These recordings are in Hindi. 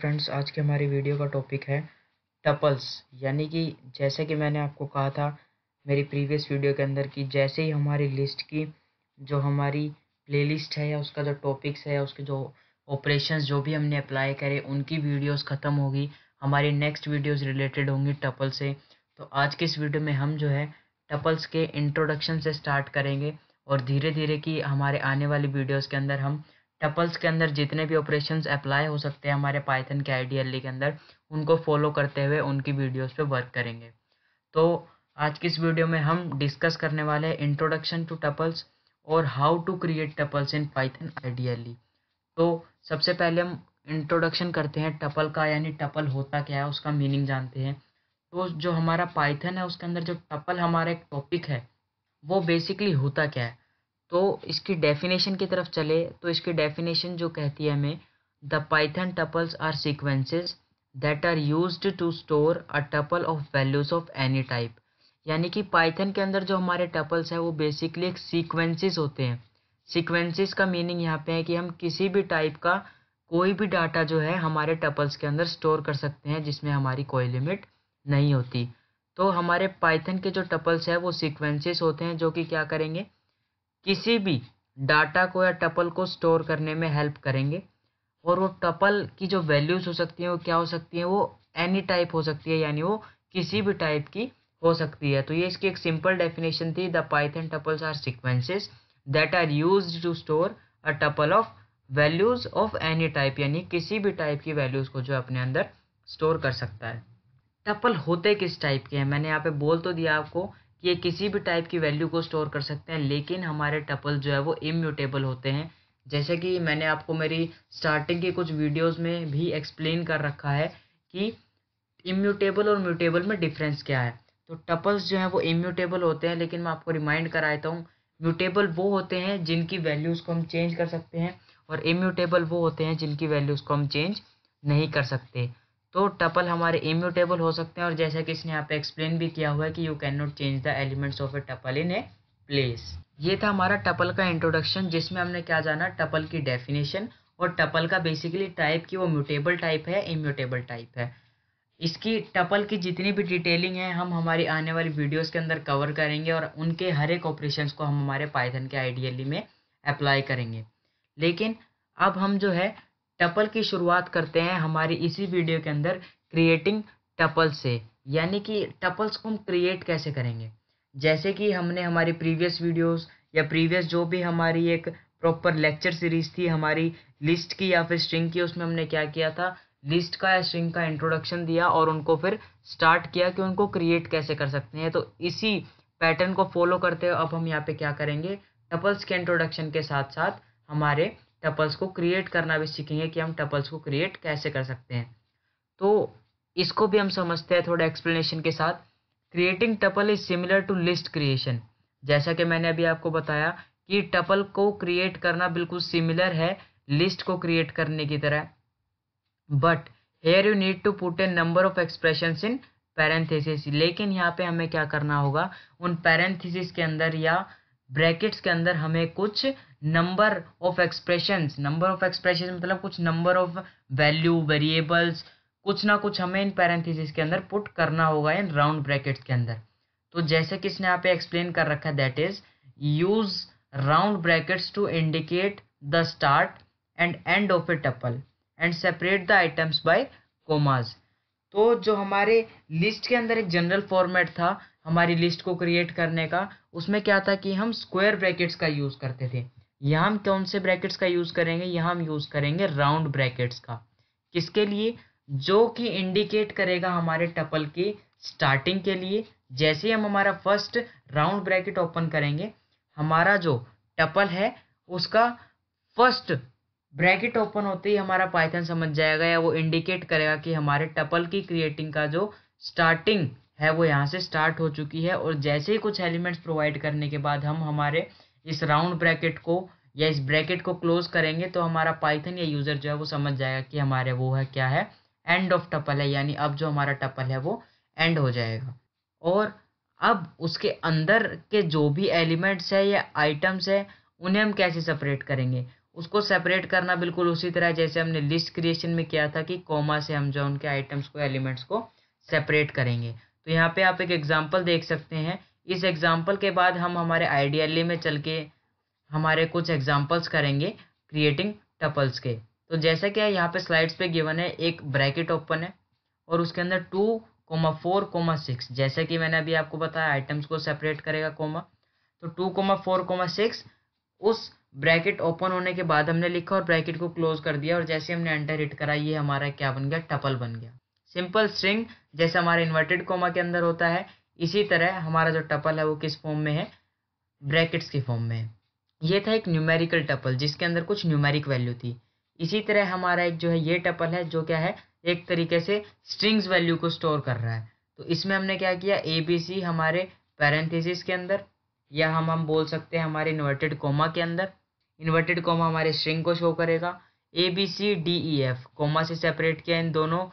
फ्रेंड्स आज के हमारी वीडियो का टॉपिक है टपल्स यानी कि जैसे कि मैंने आपको कहा था मेरी प्रीवियस वीडियो के अंदर कि जैसे ही हमारी लिस्ट की जो हमारी प्लेलिस्ट है या उसका जो टॉपिक्स है या उसके जो ऑपरेशंस जो भी हमने अप्लाई करे उनकी वीडियोस ख़त्म होगी हमारी नेक्स्ट वीडियोस रिलेटेड होंगी टपल से तो आज के इस वीडियो में हम जो है टपल्स के इंट्रोडक्शन से स्टार्ट करेंगे और धीरे धीरे कि हमारे आने वाली वीडियोज़ के अंदर हम टपल्स के अंदर जितने भी ऑपरेशन अप्लाई हो सकते हैं हमारे पाइथन के आई के अंदर उनको फॉलो करते हुए उनकी वीडियोस पे वर्क करेंगे तो आज की इस वीडियो में हम डिस्कस करने वाले हैं इंट्रोडक्शन टू टपल्स और how to create tuples in Python आई तो सबसे पहले हम इंट्रोडक्शन करते हैं टपल का यानी टपल होता क्या है उसका मीनिंग जानते हैं तो जो हमारा पाइथन है उसके अंदर जो टपल हमारा एक टॉपिक है वो बेसिकली होता क्या है तो इसकी डेफिनेशन की तरफ चले तो इसकी डेफिनेशन जो कहती है हमें the Python tuples are sequences that are used to store a tuple of values of any type यानी कि पाइथन के अंदर जो हमारे टपल्स हैं वो बेसिकली एक सीक्वेंसेस होते हैं सीक्वेंसेस का मीनिंग यहाँ पे है कि हम किसी भी टाइप का कोई भी डाटा जो है हमारे टपल्स के अंदर स्टोर कर सकते हैं जिसमें हमारी कोई लिमिट नहीं होती तो हमारे पाइथन के जो टपल्स हैं वो सीक्वेंसेस होते हैं जो कि क्या करेंगे किसी भी डाटा को या टपल को स्टोर करने में हेल्प करेंगे और वो टपल की जो वैल्यूज हो सकती हैं वो क्या हो सकती हैं वो एनी टाइप हो सकती है यानी वो किसी भी टाइप की हो सकती है तो ये इसकी एक सिंपल डेफिनेशन थी the Python tuples are sequences that are use to store a tuple of values of any type यानी किसी भी टाइप की वैल्यूज को जो अपने अंदर स्टोर कर सकता है टपल होते किस टाइप के हैं मैंने यहाँ पे बोल तो दिया आपको ये किसी भी टाइप की वैल्यू को स्टोर कर सकते हैं लेकिन हमारे टपल जो है वो इम्यूटेबल होते हैं जैसे कि मैंने आपको मेरी स्टार्टिंग की कुछ वीडियोस में भी एक्सप्लेन कर रखा है कि इम्यूटेबल और म्यूटेबल में डिफरेंस क्या है तो टपल्स जो हैं वो इम्यूटेबल होते हैं लेकिन मैं आपको रिमाइंड कराता हूँ म्यूटेबल वो होते हैं जिनकी वैल्यूज़ को हम चेंज कर सकते हैं और इम्यूटेबल वो होते हैं जिनकी वैल्यूज़ को हम चेंज नहीं कर सकते तो टपल हमारे इम्यूटेबल हो सकते हैं और जैसा कि इसने यहाँ पे एक्सप्लेन भी किया हुआ है कि you cannot change the elements of a tuple in a place ये था हमारा टपल का इंट्रोडक्शन जिसमें हमने क्या जाना टपल की डेफिनेशन और टपल का बेसिकली टाइप की वो म्यूटेबल टाइप है इम्यूटेबल टाइप है इसकी टपल की जितनी भी डिटेलिंग है हम हमारी आने वाली वीडियोज़ के अंदर कवर करेंगे और उनके हर एक ऑपरेशन को हम हमारे पाइथन के आइडियली में अप्लाई करेंगे लेकिन अब हम जो है टपल की शुरुआत करते हैं हमारी इसी वीडियो के अंदर क्रिएटिंग टपल से यानी कि टपल्स को हम क्रिएट कैसे करेंगे जैसे कि हमने हमारी प्रीवियस वीडियोस या प्रीवियस जो भी हमारी एक प्रॉपर लेक्चर सीरीज थी हमारी लिस्ट की या फिर स्ट्रिंग की उसमें हमने क्या किया था लिस्ट का या स्ट्रिंग का इंट्रोडक्शन दिया और उनको फिर स्टार्ट किया कि उनको क्रिएट कैसे कर सकते हैं तो इसी पैटर्न को फॉलो करते हुए अब हम यहाँ पे क्या करेंगे टपल्स के इंट्रोडक्शन के साथ साथ हमारे टपल्स को क्रिएट करना भी सीखेंगे कि हम टपल्स को क्रिएट कैसे कर सकते हैं तो इसको भी हम समझते हैं थोड़ा एक्सप्लेनेशन के साथ creating tuple is similar to list creation जैसा कि मैंने अभी आपको बताया कि टपल को क्रिएट करना बिल्कुल सिमिलर है लिस्ट को क्रिएट करने की तरह but here you need to put a number of expression in parenthesis लेकिन यहाँ पे हमें क्या करना होगा उन पैरेंथिस के अंदर या ब्रैकेट्स के अंदर हमें कुछ number of expressions number of expression मतलब कुछ नंबर ऑफ वैल्यू वेरिएबल्स कुछ ना कुछ हमें इन पैरेंथिस के अंदर पुट करना होगा इन राउंड ब्रैकेट्स के अंदर तो जैसे कि इसने यहाँ पे एक्सप्लेन कर रखा है that is use round brackets to indicate the start and end of a tuple and separate the items by commas तो जो हमारे लिस्ट के अंदर एक जनरल फॉर्मेट था हमारी लिस्ट को क्रिएट करने का उसमें क्या था कि हम स्क्वायर ब्रैकेट्स का यूज़ करते थे यहाँ हम कौन से ब्रैकेट्स का यूज़ करेंगे यहाँ हम यूज़ करेंगे राउंड ब्रैकेट्स का किसके लिए जो कि इंडिकेट करेगा हमारे टपल के स्टार्टिंग के लिए जैसे हम हमारा फर्स्ट राउंड ब्रैकेट ओपन करेंगे हमारा जो टपल है उसका फर्स्ट ब्रैकेट ओपन होते ही हमारा पाइथन समझ जाएगा या वो इंडिकेट करेगा कि हमारे टपल की क्रिएटिंग का जो स्टार्टिंग है वो यहाँ से स्टार्ट हो चुकी है और जैसे ही कुछ एलिमेंट्स प्रोवाइड करने के बाद हम हमारे इस राउंड ब्रैकेट को या इस ब्रैकेट को क्लोज करेंगे तो हमारा पाइथन या यूज़र जो है वो समझ जाएगा कि हमारे वो है क्या है एंड ऑफ टपल है यानी अब जो हमारा टपल है वो एंड हो जाएगा और अब उसके अंदर के जो भी एलिमेंट्स है या आइटम्स है उन्हें हम कैसे सेपरेट करेंगे उसको सेपरेट करना बिल्कुल उसी तरह जैसे हमने लिस्ट क्रिएशन में किया था कि कॉमा से हम जो उनके आइटम्स को एलिमेंट्स को सेपरेट करेंगे तो यहाँ पे आप एक एग्जांपल देख सकते हैं इस एग्ज़ाम्पल के बाद हम हमारे आई में चल के हमारे कुछ एग्जाम्पल्स करेंगे क्रिएटिंग टपल्स के तो जैसा क्या यहाँ पे स्लाइड्स पे गिवन है एक ब्रैकेट ओपन है और उसके अंदर two comma four comma six जैसे कि मैंने अभी आपको बताया आइटम्स को सेपरेट करेगा कोमा तो two comma four comma six उस ब्रैकेट ओपन होने के बाद हमने लिखा और ब्रैकेट को क्लोज कर दिया और जैसे हमने एंटर हिट करा ये हमारा क्या बन गया टपल बन गया सिंपल स्ट्रिंग जैसे हमारे इन्वर्टेड कोमा के अंदर होता है इसी तरह हमारा जो टपल है वो किस फॉर्म में है ब्रैकेट्स के फॉर्म में है ये था एक न्यूमेरिकल टपल जिसके अंदर कुछ न्यूमेरिक वैल्यू थी इसी तरह हमारा एक जो है ये टपल है जो क्या है एक तरीके से स्ट्रिंग्स वैल्यू को स्टोर कर रहा है तो इसमें हमने क्या किया ए बी सी हमारे पैरेंथेसिस के अंदर या हम हम बोल सकते हैं हमारे इन्वर्टेड कोमा के अंदर इन्वर्टेड कोमा हमारे स्ट्रिंग को शो करेगा A B C D E F comma से सेपरेट किया इन दोनों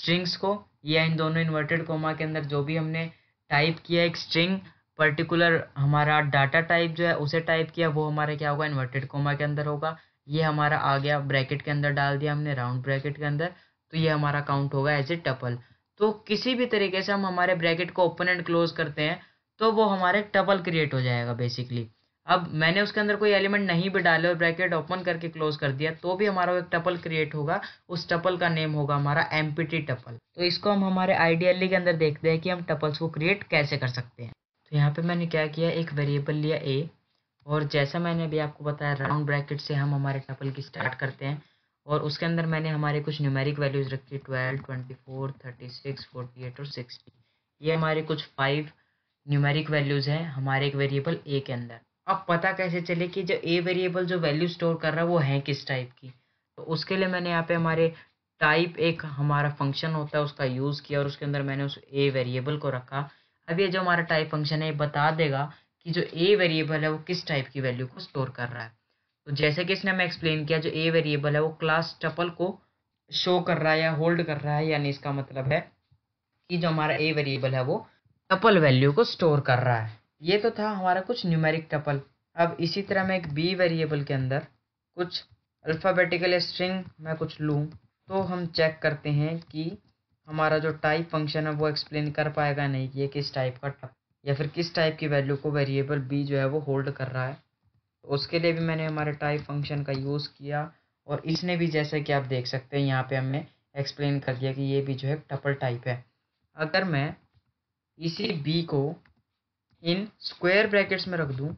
स्ट्रिंग्स को या इन दोनों इन्वर्टेड कोमा के अंदर जो भी हमने टाइप किया एक स्ट्रिंग पर्टिकुलर हमारा डाटा टाइप जो है उसे टाइप किया वो हमारा क्या होगा इन्वर्टेड कोमा के अंदर होगा ये हमारा आ गया ब्रैकेट के अंदर डाल दिया हमने राउंड ब्रैकेट के अंदर तो ये हमारा काउंट होगा एज ए टपल तो किसी भी तरीके से हम हमारे ब्रैकेट को ओपन एंड क्लोज करते हैं तो वो हमारे टपल क्रिएट हो जाएगा बेसिकली अब मैंने उसके अंदर कोई एलिमेंट नहीं भी डाले और ब्रैकेट ओपन करके क्लोज कर दिया तो भी हमारा एक टपल क्रिएट होगा उस टपल का नेम होगा हमारा एम टपल तो इसको हम हमारे ई के अंदर देखते हैं कि हम टपल्स को क्रिएट कैसे कर सकते हैं तो यहाँ पे मैंने क्या किया एक वेरिएबल लिया ए और जैसा मैंने अभी आपको बताया राउंड ब्रैकेट से हम हमारे टपल की स्टार्ट करते हैं और उसके अंदर मैंने हमारे कुछ न्यूमेरिक वैल्यूज़ रखी twelve twenty four thirty six forty eight और सिक्सटी ये हमारे कुछ फाइव न्यूमेरिक वैल्यूज़ हैं हमारे एक वेरिएबल ए के अंदर अब पता कैसे चले कि जो ए वेरिएबल जो वैल्यू स्टोर कर रहा है वो है किस टाइप की तो उसके लिए मैंने यहाँ पे हमारे टाइप एक हमारा फंक्शन होता है उसका यूज़ किया और उसके अंदर मैंने उस ए वेरिएबल को रखा अब ये जो हमारा टाइप फंक्शन है ये बता देगा कि जो ए वेरिएबल है वो किस टाइप की वैल्यू को स्टोर कर रहा है तो जैसे कि इसने हमें एक्सप्लेन किया जो ए वेरिएबल है वो क्लास टपल को शो कर रहा है या होल्ड कर रहा है यानी इसका मतलब है कि जो हमारा ए वेरिएबल है वो टपल वैल्यू को स्टोर कर रहा है ये तो था हमारा कुछ न्यूमेरिक टपल अब इसी तरह मैं एक बी वेरिएबल के अंदर कुछ अल्फ़ाबेटिकल स्ट्रिंग मैं कुछ लूँ तो हम चेक करते हैं कि हमारा जो टाइप फंक्शन है वो एक्सप्लेन कर पाएगा नहीं कि ये किस टाइप का टप या फिर किस टाइप की वैल्यू को वेरिएबल बी जो है वो होल्ड कर रहा है तो उसके लिए भी मैंने हमारे टाइप फंक्शन का यूज़ किया और इसने भी जैसे कि आप देख सकते हैं यहाँ पे हमने एक्सप्लेन कर दिया कि ये भी जो है टपल टाइप है अगर मैं इसी बी को इन स्क्वायर ब्रैकेट्स में रख दूँ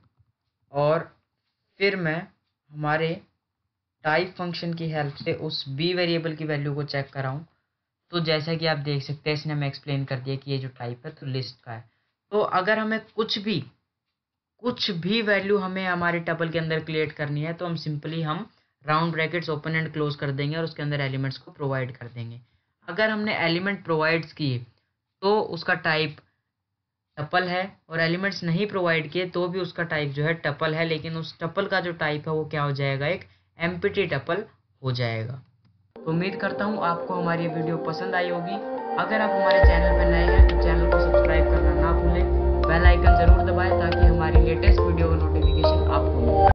और फिर मैं हमारे टाइप फंक्शन की हेल्प से उस बी वेरिएबल की वैल्यू को चेक कराऊँ तो जैसा कि आप देख सकते हैं इसने हमें एक्सप्लेन कर दिया कि ये जो टाइप है तो लिस्ट का है तो अगर हमें कुछ भी कुछ भी वैल्यू हमें हमारे टबल के अंदर क्रिएट करनी है तो हम सिंपली हम round brackets open and close कर देंगे और उसके अंदर एलिमेंट्स को प्रोवाइड कर देंगे अगर हमने एलिमेंट प्रोवाइड्स किए तो उसका टाइप टपल है और एलिमेंट्स नहीं प्रोवाइड किए तो भी उसका टाइप जो है टपल है लेकिन उस टपल का जो टाइप है वो क्या हो जाएगा एक एम टपल हो जाएगा तो उम्मीद करता हूँ आपको हमारी वीडियो पसंद आई होगी अगर आप हमारे चैनल पर नए हैं तो चैनल को सब्सक्राइब करना ना भूलें बेल आइकन ज़रूर दबाएं ताकि हमारी लेटेस्ट वीडियो का नोटिफिकेशन आपको मिले